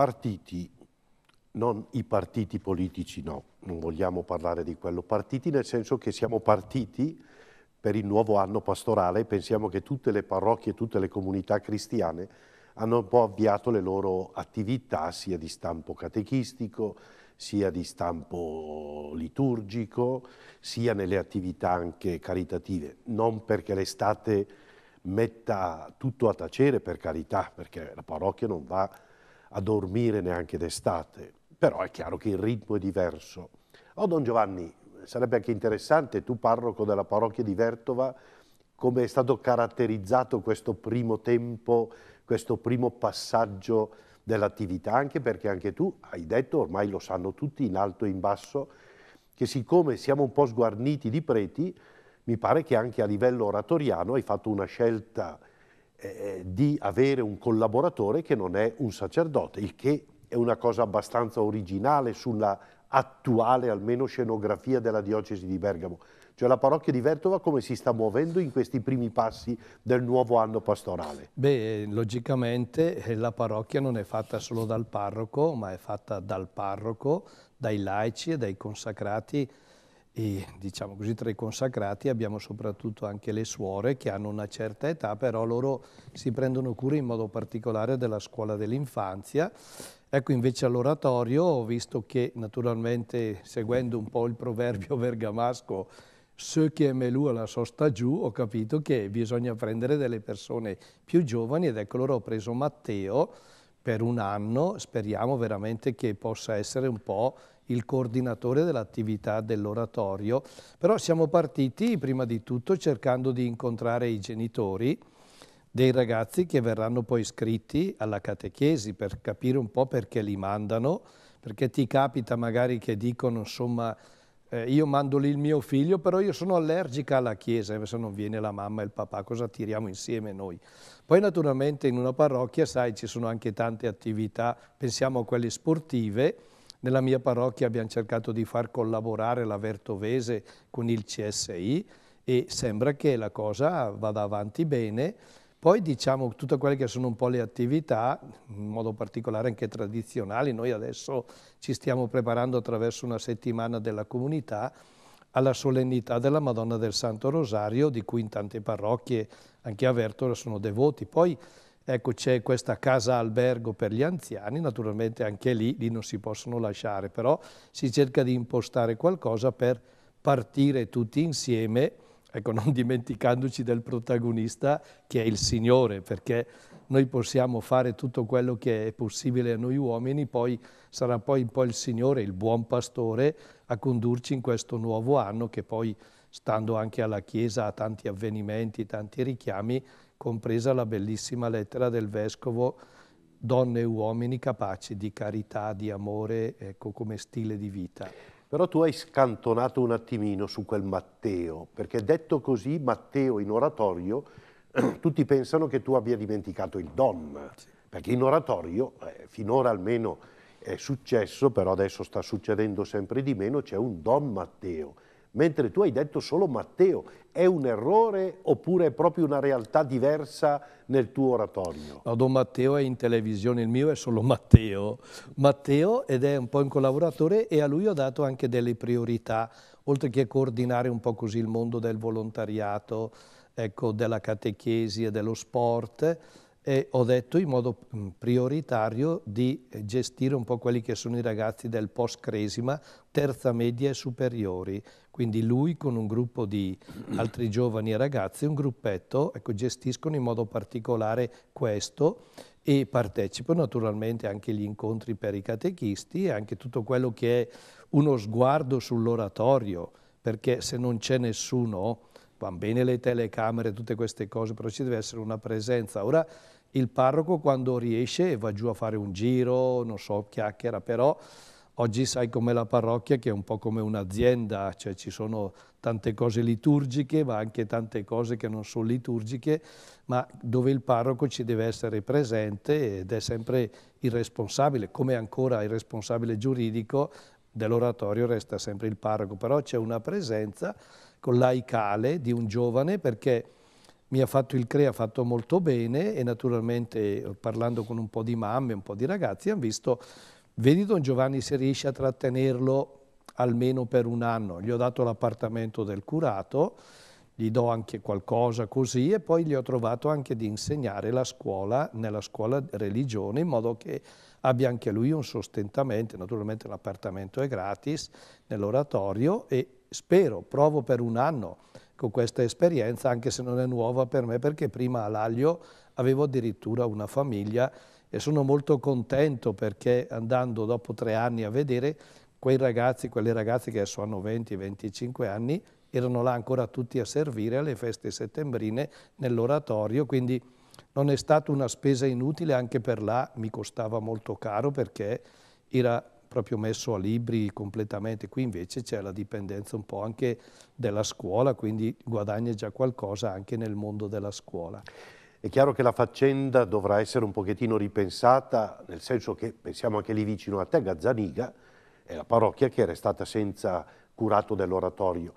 partiti, non i partiti politici, no, non vogliamo parlare di quello, partiti nel senso che siamo partiti per il nuovo anno pastorale e pensiamo che tutte le parrocchie, tutte le comunità cristiane hanno un po' avviato le loro attività sia di stampo catechistico, sia di stampo liturgico, sia nelle attività anche caritative. Non perché l'estate metta tutto a tacere, per carità, perché la parrocchia non va a dormire neanche d'estate, però è chiaro che il ritmo è diverso. Oh Don Giovanni, sarebbe anche interessante, tu parroco della parrocchia di Vertova, come è stato caratterizzato questo primo tempo, questo primo passaggio dell'attività, anche perché anche tu hai detto, ormai lo sanno tutti in alto e in basso, che siccome siamo un po' sguarniti di preti, mi pare che anche a livello oratoriano hai fatto una scelta eh, eh, di avere un collaboratore che non è un sacerdote, il che è una cosa abbastanza originale sulla attuale almeno scenografia della diocesi di Bergamo. Cioè la parrocchia di Vertova come si sta muovendo in questi primi passi del nuovo anno pastorale? Beh, eh, logicamente eh, la parrocchia non è fatta solo dal parroco, ma è fatta dal parroco, dai laici e dai consacrati e diciamo così tra i consacrati abbiamo soprattutto anche le suore che hanno una certa età, però loro si prendono cura in modo particolare della scuola dell'infanzia. Ecco invece all'oratorio, ho visto che naturalmente seguendo un po' il proverbio bergamasco se chi è melù alla sosta giù, ho capito che bisogna prendere delle persone più giovani ed ecco loro ho preso Matteo per un anno, speriamo veramente che possa essere un po' il coordinatore dell'attività dell'oratorio, però siamo partiti prima di tutto cercando di incontrare i genitori dei ragazzi che verranno poi iscritti alla catechesi per capire un po' perché li mandano, perché ti capita magari che dicono insomma eh, io mando lì il mio figlio, però io sono allergica alla chiesa, se non viene la mamma e il papà, cosa tiriamo insieme noi? Poi naturalmente in una parrocchia, sai, ci sono anche tante attività, pensiamo a quelle sportive, nella mia parrocchia abbiamo cercato di far collaborare la Vertovese con il CSI e sembra che la cosa vada avanti bene. Poi diciamo tutte quelle che sono un po' le attività, in modo particolare anche tradizionali, noi adesso ci stiamo preparando attraverso una settimana della comunità alla solennità della Madonna del Santo Rosario, di cui in tante parrocchie, anche a Vertola, sono devoti. Poi Ecco, c'è questa casa albergo per gli anziani, naturalmente anche lì, lì non si possono lasciare, però si cerca di impostare qualcosa per partire tutti insieme, ecco, non dimenticandoci del protagonista che è il Signore, perché noi possiamo fare tutto quello che è possibile a noi uomini, poi sarà poi un po' il Signore, il buon pastore, a condurci in questo nuovo anno che poi, stando anche alla Chiesa, ha tanti avvenimenti, tanti richiami, compresa la bellissima lettera del Vescovo Donne e uomini capaci di carità, di amore, ecco, come stile di vita. Però tu hai scantonato un attimino su quel Matteo, perché detto così, Matteo in oratorio, tutti pensano che tu abbia dimenticato il Don, sì. perché in oratorio, eh, finora almeno è successo, però adesso sta succedendo sempre di meno, c'è un Don Matteo mentre tu hai detto solo Matteo. È un errore oppure è proprio una realtà diversa nel tuo oratorio? No, Don Matteo è in televisione, il mio è solo Matteo. Matteo ed è un po' un collaboratore e a lui ho dato anche delle priorità, oltre che coordinare un po' così il mondo del volontariato, ecco, della catechesi e dello sport e ho detto in modo mm, prioritario di eh, gestire un po' quelli che sono i ragazzi del post Cresima, terza media e superiori. Quindi lui con un gruppo di altri giovani e ragazzi, un gruppetto, ecco, gestiscono in modo particolare questo e partecipano naturalmente anche agli incontri per i catechisti e anche tutto quello che è uno sguardo sull'oratorio, perché se non c'è nessuno, van bene le telecamere, tutte queste cose, però ci deve essere una presenza. Ora il parroco quando riesce va giù a fare un giro, non so, chiacchiera, però oggi sai com'è la parrocchia che è un po' come un'azienda, cioè ci sono tante cose liturgiche, ma anche tante cose che non sono liturgiche, ma dove il parroco ci deve essere presente ed è sempre il responsabile, come ancora il responsabile giuridico dell'oratorio resta sempre il parroco, però c'è una presenza con laicale di un giovane perché mi ha fatto il CRE, ha fatto molto bene e naturalmente eh, parlando con un po' di mamme, un po' di ragazzi, hanno visto, vedi Don Giovanni se riesce a trattenerlo almeno per un anno. Gli ho dato l'appartamento del curato, gli do anche qualcosa così e poi gli ho trovato anche di insegnare la scuola, nella scuola religione, in modo che abbia anche lui un sostentamento. Naturalmente l'appartamento è gratis nell'oratorio e spero, provo per un anno con questa esperienza, anche se non è nuova per me, perché prima a Laglio avevo addirittura una famiglia e sono molto contento perché andando dopo tre anni a vedere quei ragazzi, quelle ragazze che adesso hanno 20-25 anni, erano là ancora tutti a servire alle feste settembrine nell'oratorio, quindi non è stata una spesa inutile, anche per là mi costava molto caro perché era proprio messo a libri completamente, qui invece c'è la dipendenza un po' anche della scuola, quindi guadagna già qualcosa anche nel mondo della scuola. È chiaro che la faccenda dovrà essere un pochettino ripensata, nel senso che pensiamo anche lì vicino a te, Gazzaniga, è la parrocchia che era stata senza curato dell'oratorio.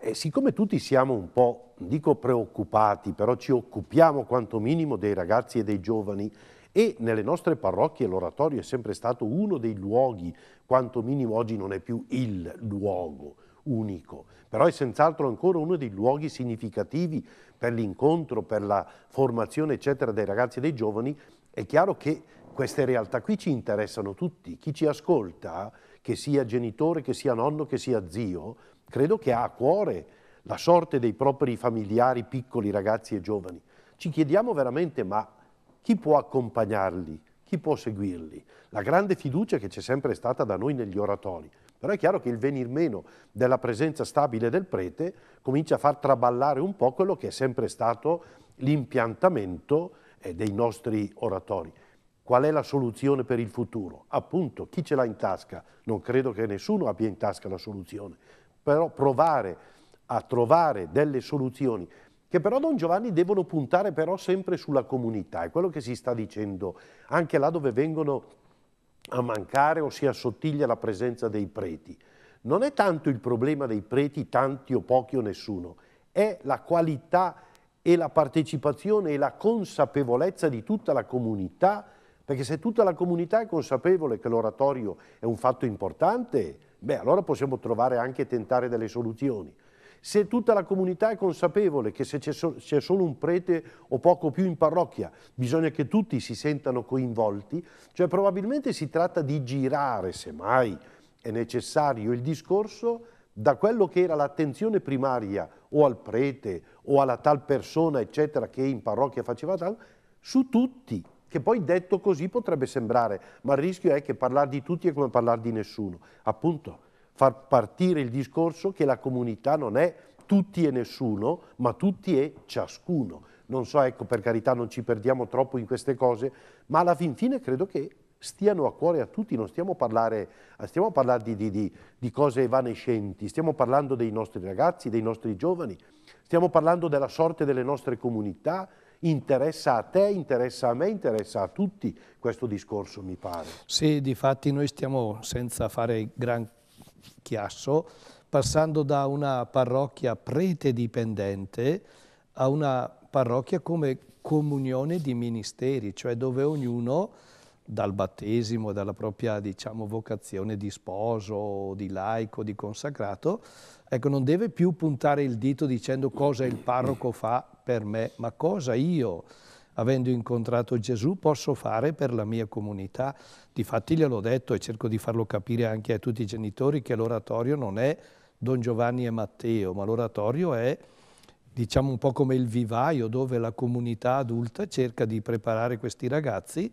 E siccome tutti siamo un po', dico preoccupati, però ci occupiamo quanto minimo dei ragazzi e dei giovani, e nelle nostre parrocchie l'oratorio è sempre stato uno dei luoghi, quanto minimo oggi non è più il luogo unico, però è senz'altro ancora uno dei luoghi significativi per l'incontro, per la formazione eccetera dei ragazzi e dei giovani, è chiaro che queste realtà qui ci interessano tutti, chi ci ascolta, che sia genitore, che sia nonno, che sia zio, credo che ha a cuore la sorte dei propri familiari piccoli, ragazzi e giovani. Ci chiediamo veramente ma chi può accompagnarli? Chi può seguirli? La grande fiducia che c'è sempre stata da noi negli oratori. Però è chiaro che il venir meno della presenza stabile del prete comincia a far traballare un po' quello che è sempre stato l'impiantamento eh, dei nostri oratori. Qual è la soluzione per il futuro? Appunto, chi ce l'ha in tasca? Non credo che nessuno abbia in tasca la soluzione, però provare a trovare delle soluzioni che però Don Giovanni devono puntare però sempre sulla comunità, è quello che si sta dicendo, anche là dove vengono a mancare o si assottiglia la presenza dei preti. Non è tanto il problema dei preti, tanti o pochi o nessuno, è la qualità e la partecipazione e la consapevolezza di tutta la comunità, perché se tutta la comunità è consapevole che l'oratorio è un fatto importante, beh allora possiamo trovare anche e tentare delle soluzioni se tutta la comunità è consapevole che se c'è, so solo un prete o poco più in parrocchia bisogna che tutti si sentano coinvolti, cioè probabilmente si tratta di girare, se mai è necessario, il discorso da quello che era l'attenzione primaria o al prete o alla tal persona, eccetera, che in parrocchia faceva tanto, su tutti, che poi detto così potrebbe sembrare, ma il rischio è che parlare di tutti è come parlare di nessuno. Appunto, far partire il discorso che la comunità non è tutti e nessuno, ma tutti e ciascuno. Non so, ecco, per carità non ci perdiamo troppo in queste cose, ma alla fin fine credo che stiano a cuore a tutti, non stiamo a parlare, stiamo a parlare di, di, di, di, cose evanescenti, stiamo parlando dei nostri ragazzi, dei nostri giovani, stiamo parlando della sorte delle nostre comunità, interessa a te, interessa a me, interessa a tutti questo discorso mi pare. Sì, di fatti noi stiamo senza fare gran Chiasso, passando da una parrocchia prete dipendente a una parrocchia come comunione di ministeri, cioè dove ognuno dal battesimo, dalla propria diciamo, vocazione di sposo, di laico, di consacrato, ecco, non deve più puntare il dito dicendo cosa il parroco fa per me, ma cosa io avendo incontrato Gesù, posso fare per la mia comunità. Difatti gliel'ho detto e cerco di farlo capire anche a tutti i genitori che l'oratorio non è Don Giovanni e Matteo, ma l'oratorio è diciamo un po' come il vivaio dove la comunità adulta cerca di preparare questi ragazzi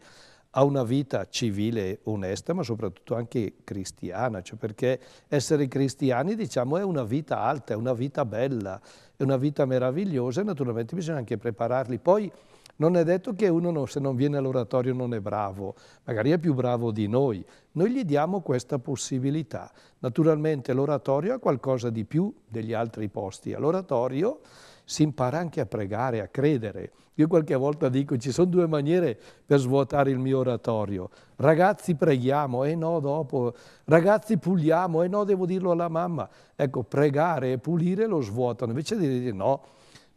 a una vita civile onesta, ma soprattutto anche cristiana, cioè perché essere cristiani diciamo, è una vita alta, è una vita bella, è una vita meravigliosa e naturalmente bisogna anche prepararli. Poi non è detto che uno non, se non viene all'oratorio non è bravo, magari è più bravo di noi. Noi gli diamo questa possibilità. Naturalmente l'oratorio ha qualcosa di più degli altri posti. All'oratorio si impara anche a pregare, a credere. Io qualche volta dico ci sono due maniere per svuotare il mio oratorio. Ragazzi preghiamo, e eh no dopo. Ragazzi puliamo, e eh no devo dirlo alla mamma. Ecco, pregare e pulire lo svuotano. Invece di dire no,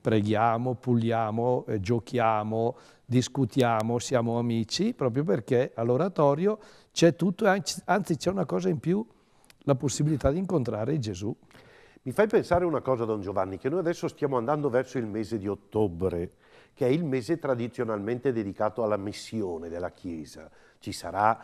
preghiamo, puliamo, eh, giochiamo, discutiamo, siamo amici, proprio perché all'oratorio c'è tutto, anzi c'è una cosa in più, la possibilità di incontrare Gesù. Mi fai pensare una cosa, Don Giovanni, che noi adesso stiamo andando verso il mese di ottobre, che è il mese tradizionalmente dedicato alla missione della Chiesa. Ci sarà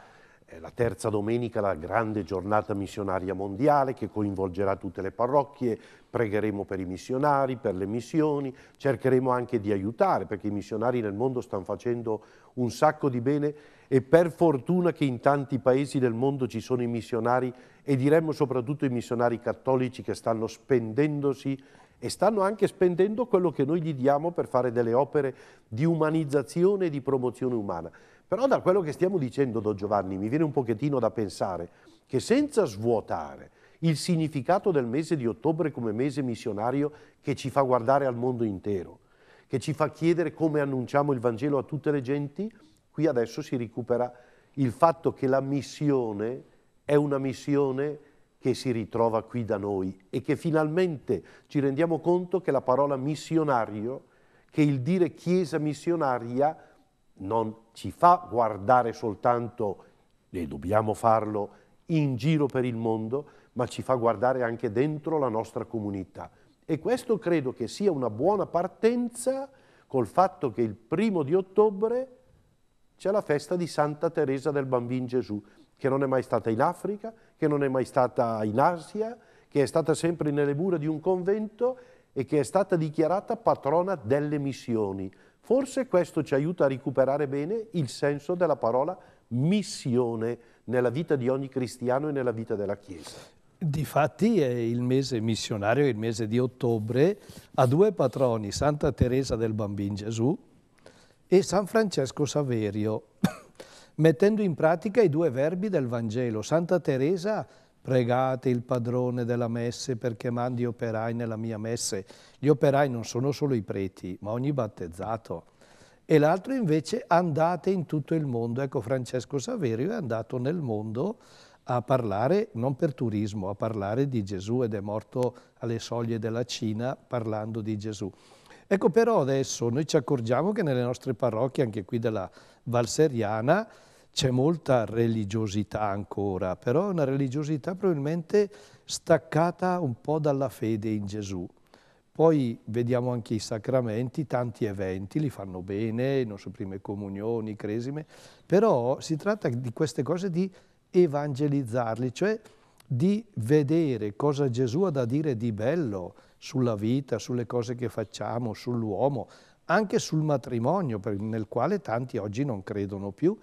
la terza domenica, la grande giornata missionaria mondiale che coinvolgerà tutte le parrocchie, pregheremo per i missionari, per le missioni, cercheremo anche di aiutare perché i missionari nel mondo stanno facendo un sacco di bene e per fortuna che in tanti paesi del mondo ci sono i missionari e diremmo soprattutto i missionari cattolici che stanno spendendosi e stanno anche spendendo quello che noi gli diamo per fare delle opere di umanizzazione e di promozione umana. Però da quello che stiamo dicendo, Don Giovanni, mi viene un pochettino da pensare che senza svuotare il significato del mese di ottobre come mese missionario che ci fa guardare al mondo intero, che ci fa chiedere come annunciamo il Vangelo a tutte le genti, qui adesso si recupera il fatto che la missione è una missione che si ritrova qui da noi e che finalmente ci rendiamo conto che la parola missionario, che il dire chiesa missionaria non ci fa guardare soltanto, e dobbiamo farlo, in giro per il mondo, ma ci fa guardare anche dentro la nostra comunità. E questo credo che sia una buona partenza col fatto che il primo di ottobre c'è la festa di Santa Teresa del Bambino Gesù, che non è mai stata in Africa, che non è mai stata in Asia, che è stata sempre nelle mura di un convento e che è stata dichiarata patrona delle missioni. Forse questo ci aiuta a recuperare bene il senso della parola missione nella vita di ogni cristiano e nella vita della Chiesa. Difatti è il mese missionario, il mese di ottobre, ha due patroni, Santa Teresa del Bambin Gesù e San Francesco Saverio, mettendo in pratica i due verbi del Vangelo. Santa Teresa pregate il padrone della messe perché mandi operai nella mia messe gli operai non sono solo i preti, ma ogni battezzato. E l'altro invece andate in tutto il mondo. Ecco, Francesco Saverio è andato nel mondo a parlare, non per turismo, a parlare di Gesù ed è morto alle soglie della Cina parlando di Gesù. Ecco però adesso noi ci accorgiamo che nelle nostre parrocchie, anche qui della Valseriana, c'è molta religiosità ancora, però è una religiosità probabilmente staccata un po' dalla fede in Gesù. Poi vediamo anche i sacramenti, tanti eventi, li fanno bene, non nostre prime comunioni, cresime, però si tratta di queste cose di evangelizzarli, cioè di vedere cosa Gesù ha da dire di bello sulla vita, sulle cose che facciamo, sull'uomo, anche sul matrimonio, nel quale tanti oggi non credono più.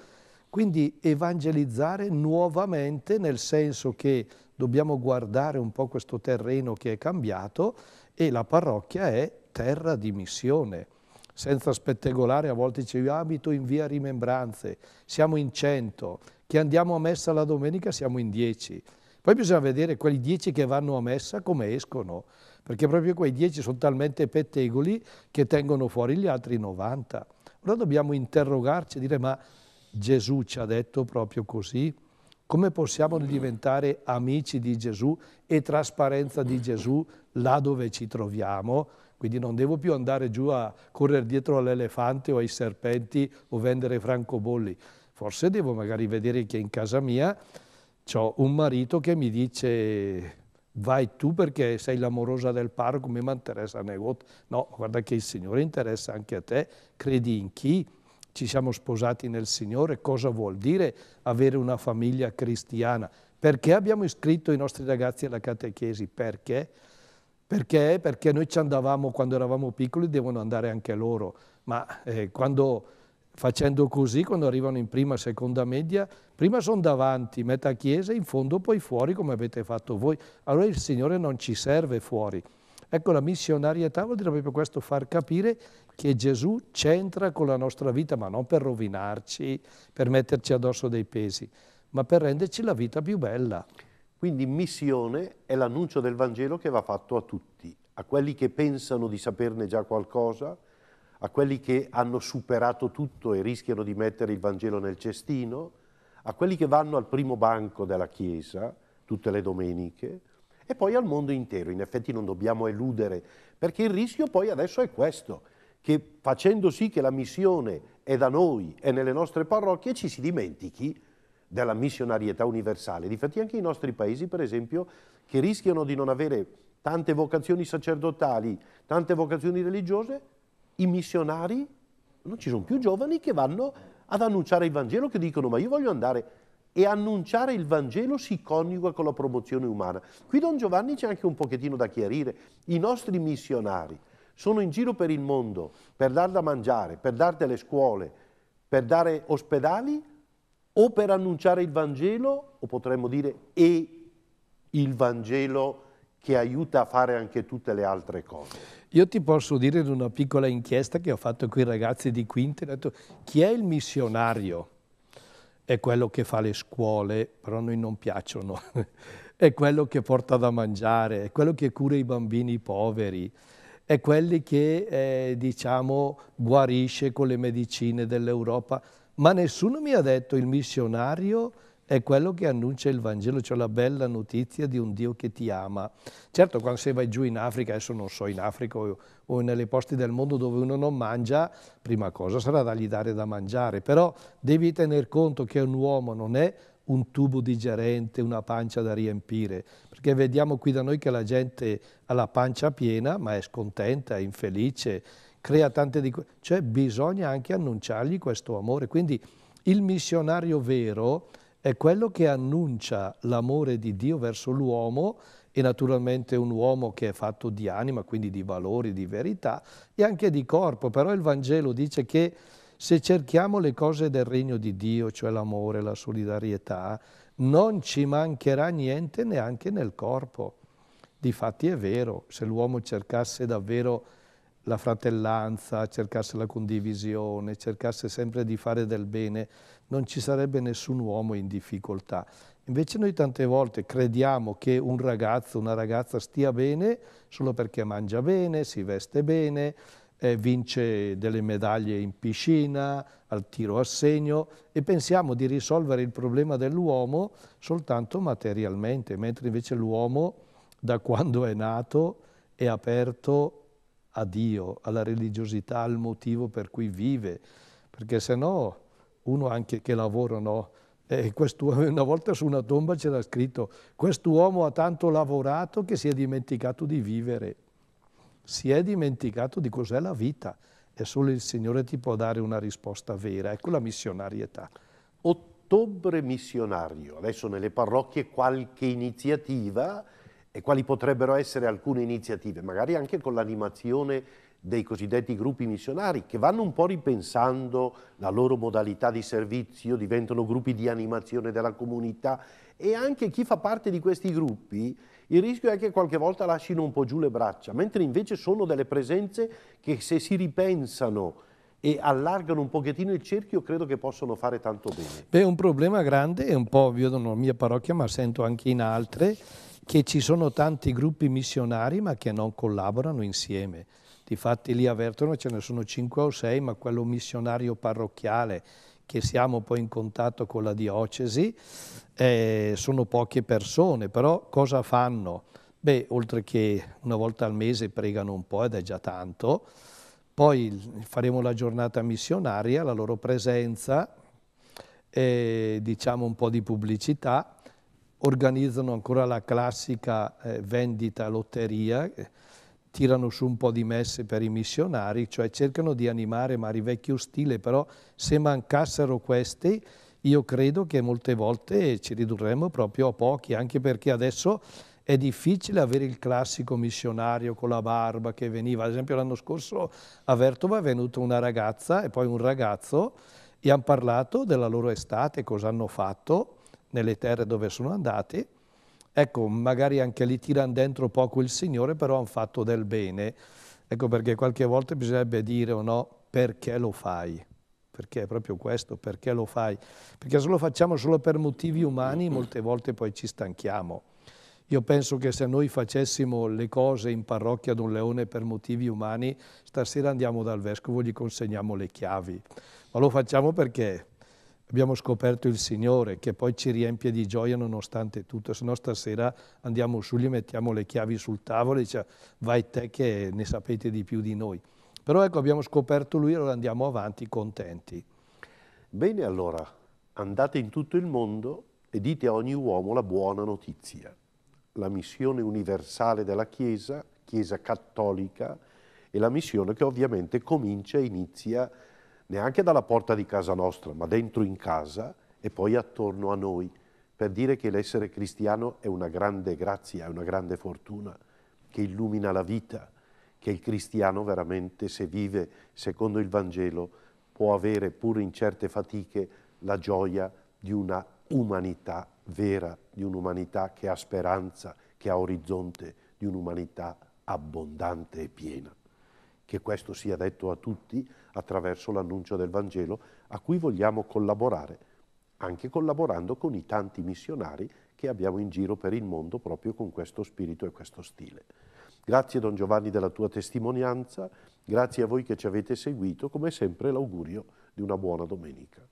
Quindi evangelizzare nuovamente nel senso che dobbiamo guardare un po' questo terreno che è cambiato e la parrocchia è terra di missione. Senza spettegolare, a volte ci abito in via Rimembranze, siamo in cento, che andiamo a messa la domenica siamo in dieci. Poi bisogna vedere quelli dieci che vanno a messa come escono, perché proprio quei dieci sono talmente pettegoli che tengono fuori gli altri 90. Allora dobbiamo interrogarci e dire ma Gesù ci ha detto proprio così? Come possiamo diventare amici di Gesù e trasparenza di Gesù là dove ci troviamo, quindi non devo più andare giù a correre dietro all'elefante o ai serpenti o vendere francobolli. Forse devo magari vedere che in casa mia ho un marito che mi dice vai tu perché sei l'amorosa del parroco, mi interessa negote. No, guarda che il Signore interessa anche a te, credi in chi? Ci siamo sposati nel Signore, cosa vuol dire avere una famiglia cristiana? Perché abbiamo iscritto i nostri ragazzi alla catechesi? Perché? Perché? Perché noi ci andavamo quando eravamo piccoli, devono andare anche loro, ma eh, quando, facendo così, quando arrivano in prima, seconda media, prima sono davanti, metà chiesa, in fondo poi fuori come avete fatto voi. Allora il Signore non ci serve fuori. Ecco, la missionarietà vuol dire proprio questo, far capire che Gesù c'entra con la nostra vita, ma non per rovinarci, per metterci addosso dei pesi, ma per renderci la vita più bella. Quindi missione è l'annuncio del Vangelo che va fatto a tutti, a quelli che pensano di saperne già qualcosa, a quelli che hanno superato tutto e rischiano di mettere il Vangelo nel cestino, a quelli che vanno al primo banco della Chiesa tutte le domeniche e poi al mondo intero. In effetti non dobbiamo eludere, perché il rischio poi adesso è questo, che facendo sì che la missione è da noi, è nelle nostre parrocchie, ci si dimentichi della missionarietà universale. Difatti anche i nostri paesi, per esempio, che rischiano di non avere tante vocazioni sacerdotali, tante vocazioni religiose, i missionari, non ci sono più giovani che vanno ad annunciare il Vangelo, che dicono ma io voglio andare e annunciare il Vangelo si coniuga con la promozione umana. Qui Don Giovanni c'è anche un pochettino da chiarire. I nostri missionari sono in giro per il mondo per dar da mangiare, per dar delle scuole, per dare ospedali o per annunciare il Vangelo, o potremmo dire e il Vangelo che aiuta a fare anche tutte le altre cose. Io ti posso dire in una piccola inchiesta che ho fatto con i ragazzi di Quinte, ho detto chi è il missionario? È quello che fa le scuole, però a noi non piacciono, è quello che porta da mangiare, è quello che cura i bambini poveri, è quelli che eh, diciamo guarisce con le medicine dell'Europa ma nessuno mi ha detto il missionario è quello che annuncia il Vangelo, cioè la bella notizia di un Dio che ti ama. Certo, quando se vai giù in Africa, adesso non so, in Africa o, nelle posti del mondo dove uno non mangia, prima cosa sarà dargli dare da mangiare, però devi tener conto che un uomo non è un tubo digerente, una pancia da riempire, perché vediamo qui da noi che la gente ha la pancia piena, ma è scontenta, è infelice, crea tante di queste... Cioè bisogna anche annunciargli questo amore. Quindi il missionario vero è quello che annuncia l'amore di Dio verso l'uomo e naturalmente un uomo che è fatto di anima, quindi di valori, di verità e anche di corpo. Però il Vangelo dice che se cerchiamo le cose del regno di Dio, cioè l'amore, la solidarietà, non ci mancherà niente neanche nel corpo. Difatti è vero, se l'uomo cercasse davvero la fratellanza, cercasse la condivisione, cercasse sempre di fare del bene, non ci sarebbe nessun uomo in difficoltà. Invece noi tante volte crediamo che un ragazzo, una ragazza stia bene solo perché mangia bene, si veste bene, eh, vince delle medaglie in piscina, al tiro a segno e pensiamo di risolvere il problema dell'uomo soltanto materialmente, mentre invece l'uomo da quando è nato è aperto a Dio, alla religiosità, al motivo per cui vive, perché se no uno anche che lavora no, eh, una volta su una tomba c'era scritto quest'uomo ha tanto lavorato che si è dimenticato di vivere, si è dimenticato di cos'è la vita e solo il Signore ti può dare una risposta vera, ecco la missionarietà. Ottobre missionario, adesso nelle parrocchie qualche iniziativa e quali potrebbero essere alcune iniziative, magari anche con l'animazione dei cosiddetti gruppi missionari che vanno un po' ripensando la loro modalità di servizio, diventano gruppi di animazione della comunità e anche chi fa parte di questi gruppi il rischio è che qualche volta lasciano un po' giù le braccia, mentre invece sono delle presenze che se si ripensano e allargano un pochettino il cerchio, credo che possono fare tanto bene. Beh, un problema grande, è un po' io nella mia parrocchia, ma sento anche in altre, che ci sono tanti gruppi missionari ma che non collaborano insieme. Difatti lì a Vertono ce ne sono cinque o sei, ma quello missionario parrocchiale che siamo poi in contatto con la diocesi, eh, sono poche persone, però cosa fanno? Beh, oltre che una volta al mese pregano un po' ed è già tanto, poi faremo la giornata missionaria, la loro presenza, eh, diciamo un po' di pubblicità, organizzano ancora la classica eh, vendita lotteria, eh, tirano su un po' di messe per i missionari, cioè cercano di animare magari vecchio stile, però se mancassero questi io credo che molte volte ci ridurremmo proprio a pochi, anche perché adesso è difficile avere il classico missionario con la barba che veniva. Ad esempio l'anno scorso a Vertova è venuta una ragazza e poi un ragazzo e hanno parlato della loro estate, cosa hanno fatto nelle terre dove sono andati, ecco, magari anche lì tirano dentro poco il Signore, però hanno fatto del bene. Ecco perché qualche volta bisognerebbe dire o oh no, perché lo fai? Perché è proprio questo, perché lo fai? Perché se lo facciamo solo per motivi umani, molte volte poi ci stanchiamo. Io penso che se noi facessimo le cose in parrocchia ad un Leone per motivi umani, stasera andiamo dal vescovo e gli consegniamo le chiavi. Ma lo facciamo perché? abbiamo scoperto il Signore che poi ci riempie di gioia nonostante tutto, se no stasera andiamo su, gli mettiamo le chiavi sul tavolo e diciamo vai te che ne sapete di più di noi. Però ecco abbiamo scoperto Lui e allora andiamo avanti contenti. Bene allora, andate in tutto il mondo e dite a ogni uomo la buona notizia. La missione universale della Chiesa, Chiesa cattolica, e la missione che ovviamente comincia e inizia neanche dalla porta di casa nostra, ma dentro in casa e poi attorno a noi, per dire che l'essere cristiano è una grande grazia, è una grande fortuna che illumina la vita, che il cristiano veramente, se vive secondo il Vangelo, può avere pur in certe fatiche la gioia di una umanità vera, di un'umanità che ha speranza, che ha orizzonte, di un'umanità abbondante e piena. Che questo sia detto a tutti attraverso l'annuncio del Vangelo, a cui vogliamo collaborare, anche collaborando con i tanti missionari che abbiamo in giro per il mondo proprio con questo spirito e questo stile. Grazie Don Giovanni della tua testimonianza, grazie a voi che ci avete seguito, come sempre l'augurio di una buona domenica.